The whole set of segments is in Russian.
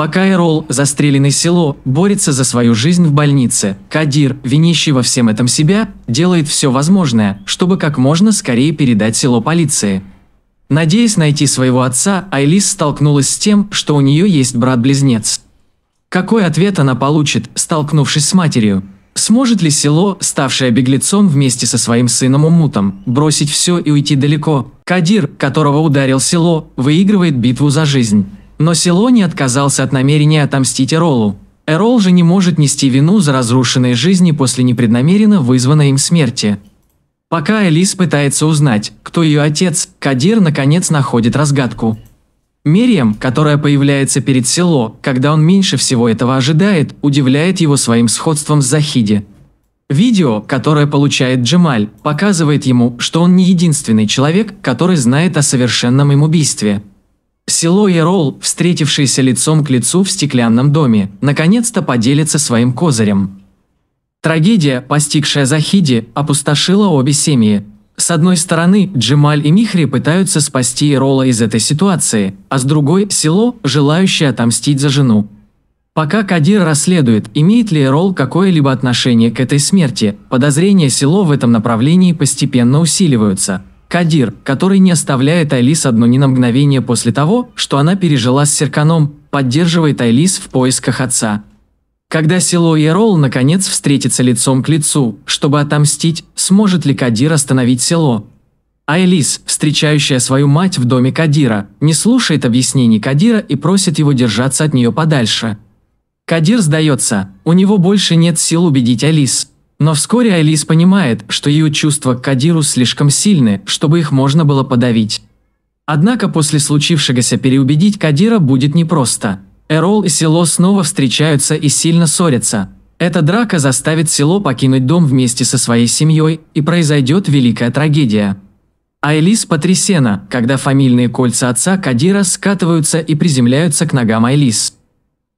Пока Эрол, застреленный село, борется за свою жизнь в больнице, Кадир, винящий во всем этом себя, делает все возможное, чтобы как можно скорее передать село полиции. Надеясь найти своего отца, Айлис столкнулась с тем, что у нее есть брат-близнец. Какой ответ она получит, столкнувшись с матерью? Сможет ли село, ставшее беглецом вместе со своим сыном Умутом, бросить все и уйти далеко? Кадир, которого ударил село, выигрывает битву за жизнь. Но Селони отказался от намерения отомстить Эролу. Эрол же не может нести вину за разрушенные жизни после непреднамеренно вызванной им смерти. Пока Элис пытается узнать, кто ее отец, Кадир наконец находит разгадку. Мерием, которая появляется перед село, когда он меньше всего этого ожидает, удивляет его своим сходством с Захиди. Видео, которое получает Джемаль, показывает ему, что он не единственный человек, который знает о совершенном им убийстве – Село Ерол, встретившиеся лицом к лицу в стеклянном доме, наконец-то поделится своим козырем. Трагедия, постигшая Захиди, опустошила обе семьи. С одной стороны, Джималь и Михри пытаются спасти Ерола из этой ситуации, а с другой – село, желающее отомстить за жену. Пока Кадир расследует, имеет ли Эрол какое-либо отношение к этой смерти, подозрения село в этом направлении постепенно усиливаются – Кадир, который не оставляет Айлис одну ни на мгновение после того, что она пережила с Серканом, поддерживает Айлис в поисках отца. Когда село Ерол наконец встретится лицом к лицу, чтобы отомстить, сможет ли Кадир остановить село? Айлис, встречающая свою мать в доме Кадира, не слушает объяснений Кадира и просит его держаться от нее подальше. Кадир сдается, у него больше нет сил убедить Алис. Но вскоре Алис понимает, что ее чувства к Кадиру слишком сильны, чтобы их можно было подавить. Однако после случившегося переубедить Кадира будет непросто. Эрол и Село снова встречаются и сильно ссорятся. Эта драка заставит Село покинуть дом вместе со своей семьей, и произойдет великая трагедия. Айлис потрясена, когда фамильные кольца отца Кадира скатываются и приземляются к ногам Айлис.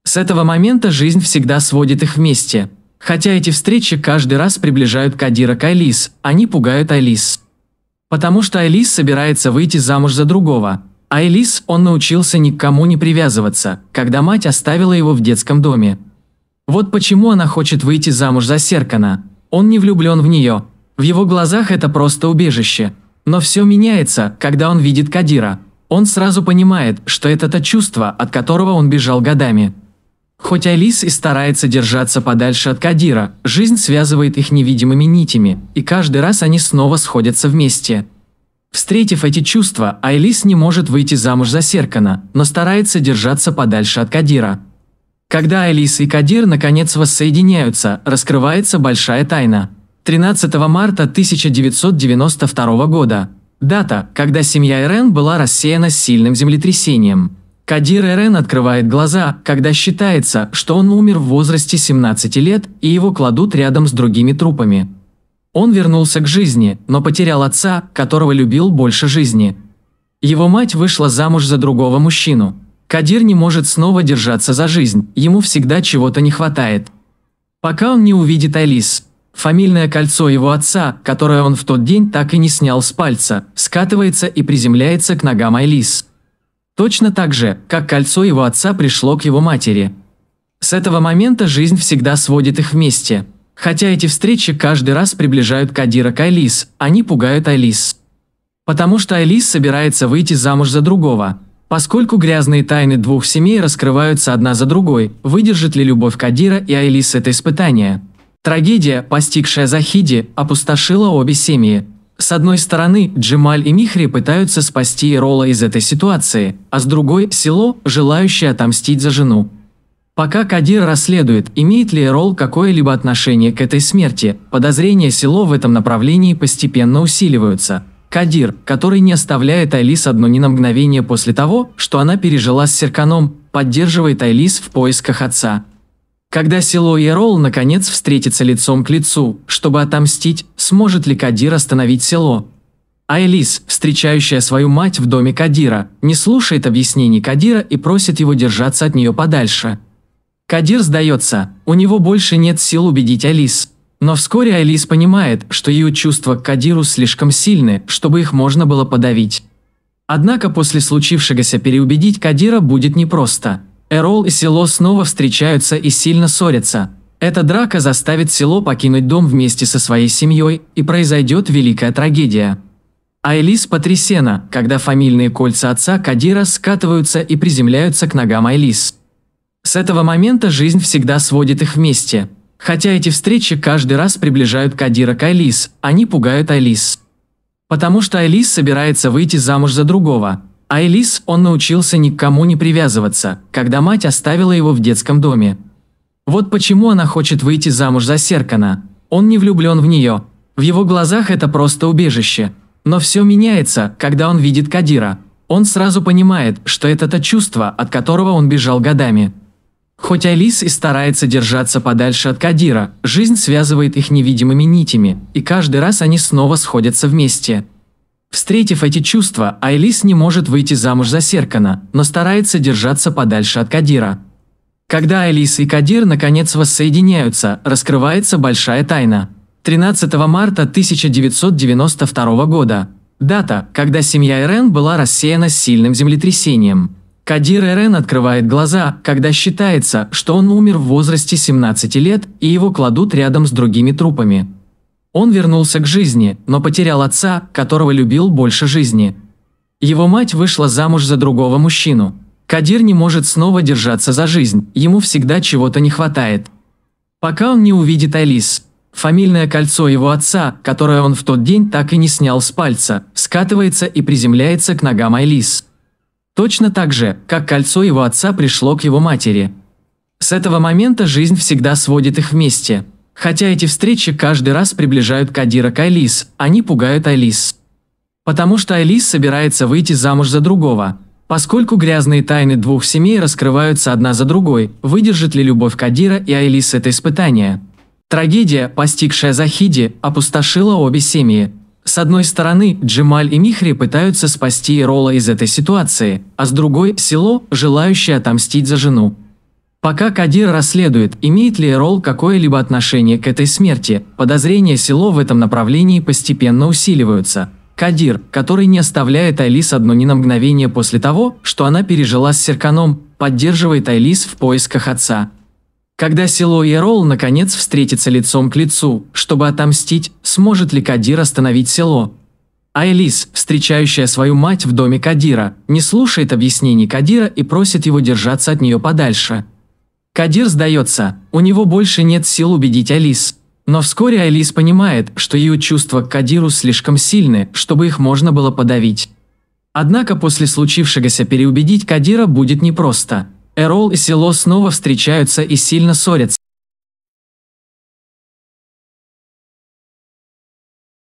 С этого момента жизнь всегда сводит их вместе – Хотя эти встречи каждый раз приближают Кадира к Алис, они пугают Алис. Потому что Алис собирается выйти замуж за другого. А Элис, он научился никому не привязываться, когда мать оставила его в детском доме. Вот почему она хочет выйти замуж за Серкана. Он не влюблен в нее. В его глазах это просто убежище. Но все меняется, когда он видит Кадира. Он сразу понимает, что это то чувство, от которого он бежал годами. Хоть Алис и старается держаться подальше от Кадира, жизнь связывает их невидимыми нитями, и каждый раз они снова сходятся вместе. Встретив эти чувства, Айлис не может выйти замуж за Серкана, но старается держаться подальше от Кадира. Когда Айлис и Кадир наконец воссоединяются, раскрывается большая тайна. 13 марта 1992 года. Дата, когда семья Ирен была рассеяна сильным землетрясением. Кадир Эрен открывает глаза, когда считается, что он умер в возрасте 17 лет, и его кладут рядом с другими трупами. Он вернулся к жизни, но потерял отца, которого любил больше жизни. Его мать вышла замуж за другого мужчину. Кадир не может снова держаться за жизнь, ему всегда чего-то не хватает. Пока он не увидит Алис, Фамильное кольцо его отца, которое он в тот день так и не снял с пальца, скатывается и приземляется к ногам Алис. Точно так же, как кольцо его отца пришло к его матери. С этого момента жизнь всегда сводит их вместе. Хотя эти встречи каждый раз приближают Кадира к Айлис, они пугают Алис, Потому что Алис собирается выйти замуж за другого. Поскольку грязные тайны двух семей раскрываются одна за другой, выдержит ли любовь Кадира и Айлис это испытание? Трагедия, постигшая Захиди, опустошила обе семьи, с одной стороны, Джемаль и Михри пытаются спасти Рола из этой ситуации, а с другой – село, желающее отомстить за жену. Пока Кадир расследует, имеет ли Рол какое-либо отношение к этой смерти, подозрения село в этом направлении постепенно усиливаются. Кадир, который не оставляет Айлис одну ни на мгновение после того, что она пережила с Серканом, поддерживает Айлис в поисках отца – когда село Ерол наконец встретится лицом к лицу, чтобы отомстить, сможет ли Кадир остановить село? А Элис, встречающая свою мать в доме Кадира, не слушает объяснений Кадира и просит его держаться от нее подальше. Кадир сдается, у него больше нет сил убедить Элис. Но вскоре Элис понимает, что ее чувства к Кадиру слишком сильны, чтобы их можно было подавить. Однако после случившегося переубедить Кадира будет непросто – Эрол и Село снова встречаются и сильно ссорятся. Эта драка заставит Село покинуть дом вместе со своей семьей, и произойдет великая трагедия. Айлис потрясена, когда фамильные кольца отца Кадира скатываются и приземляются к ногам Айлис. С этого момента жизнь всегда сводит их вместе. Хотя эти встречи каждый раз приближают Кадира к Айлис, они пугают Айлис. Потому что Айлис собирается выйти замуж за другого, а Элис, он научился никому не привязываться, когда мать оставила его в детском доме. Вот почему она хочет выйти замуж за Серкана. Он не влюблен в нее. В его глазах это просто убежище. Но все меняется, когда он видит Кадира. Он сразу понимает, что это то чувство, от которого он бежал годами. Хоть Алис и старается держаться подальше от Кадира, жизнь связывает их невидимыми нитями, и каждый раз они снова сходятся вместе. Встретив эти чувства, Айлис не может выйти замуж за Серкана, но старается держаться подальше от Кадира. Когда Айлис и Кадир наконец воссоединяются, раскрывается большая тайна. 13 марта 1992 года. Дата, когда семья Эрен была рассеяна сильным землетрясением. Кадир Эрен открывает глаза, когда считается, что он умер в возрасте 17 лет, и его кладут рядом с другими трупами. Он вернулся к жизни, но потерял отца, которого любил больше жизни. Его мать вышла замуж за другого мужчину. Кадир не может снова держаться за жизнь, ему всегда чего-то не хватает. Пока он не увидит Алис, фамильное кольцо его отца, которое он в тот день так и не снял с пальца, скатывается и приземляется к ногам Алис. Точно так же, как кольцо его отца пришло к его матери. С этого момента жизнь всегда сводит их вместе – Хотя эти встречи каждый раз приближают Кадира к Алис, они пугают Алис. Потому что Алис собирается выйти замуж за другого. Поскольку грязные тайны двух семей раскрываются одна за другой, выдержит ли любовь Кадира и Алис это испытание? Трагедия, постигшая Захиди, опустошила обе семьи. С одной стороны, Джималь и Михри пытаются спасти Рола из этой ситуации, а с другой – село, желающее отомстить за жену. Пока Кадир расследует, имеет ли Эрол какое-либо отношение к этой смерти, подозрения село в этом направлении постепенно усиливаются. Кадир, который не оставляет Айлис одну ни на мгновение после того, что она пережила с Серканом, поддерживает Айлис в поисках отца. Когда село и Эрол наконец встретятся лицом к лицу, чтобы отомстить, сможет ли Кадир остановить село? Айлис, встречающая свою мать в доме Кадира, не слушает объяснений Кадира и просит его держаться от нее подальше – Кадир сдается, у него больше нет сил убедить Алис. Но вскоре Алис понимает, что ее чувства к Кадиру слишком сильны, чтобы их можно было подавить. Однако после случившегося переубедить Кадира будет непросто. Эрол и Село снова встречаются и сильно ссорятся.